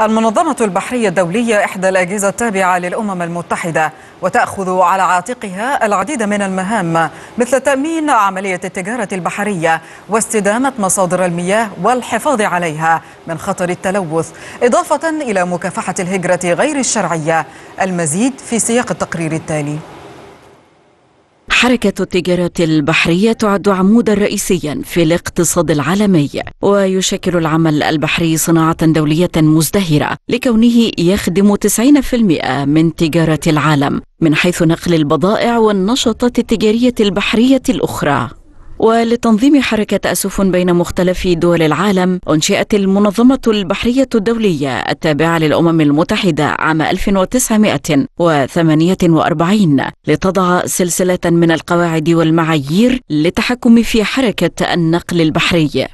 المنظمة البحرية الدولية إحدى الأجهزة التابعة للأمم المتحدة وتأخذ على عاتقها العديد من المهام مثل تأمين عملية التجارة البحرية واستدامة مصادر المياه والحفاظ عليها من خطر التلوث إضافة إلى مكافحة الهجرة غير الشرعية المزيد في سياق التقرير التالي حركة التجارة البحرية تعد عمودا رئيسيا في الاقتصاد العالمي ويشكل العمل البحري صناعة دولية مزدهرة لكونه يخدم 90% من تجارة العالم من حيث نقل البضائع والنشاطات التجارية البحرية الأخرى ولتنظيم حركة السفن بين مختلف دول العالم أنشئت المنظمة البحرية الدولية التابعة للأمم المتحدة عام 1948 لتضع سلسلة من القواعد والمعايير للتحكم في حركة النقل البحري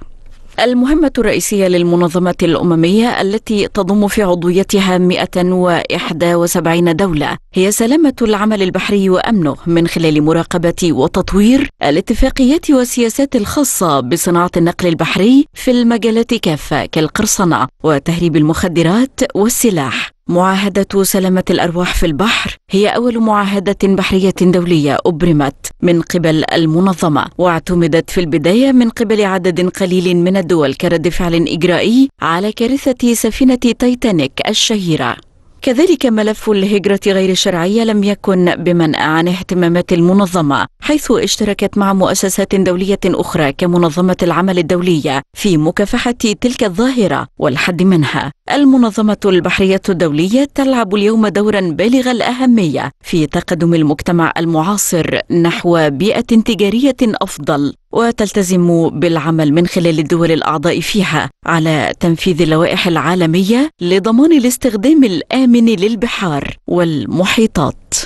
المهمة الرئيسية للمنظمة الأممية التي تضم في عضويتها 171 دولة هي سلامة العمل البحري وأمنه من خلال مراقبة وتطوير الاتفاقيات والسياسات الخاصة بصناعة النقل البحري في المجالات كافة كالقرصنة وتهريب المخدرات والسلاح معاهدة سلامة الأرواح في البحر هي أول معاهدة بحرية دولية أبرمت من قبل المنظمة واعتمدت في البداية من قبل عدد قليل من الدول كرد فعل إجرائي على كارثة سفينة تايتانيك الشهيرة كذلك ملف الهجرة غير الشرعية لم يكن بمنأى عن اهتمامات المنظمة حيث اشتركت مع مؤسسات دولية أخرى كمنظمة العمل الدولية في مكافحة تلك الظاهرة والحد منها المنظمة البحرية الدولية تلعب اليوم دورا بالغ الأهمية في تقدم المجتمع المعاصر نحو بيئة تجارية أفضل وتلتزم بالعمل من خلال الدول الأعضاء فيها على تنفيذ اللوائح العالمية لضمان الاستخدام الآمن للبحار والمحيطات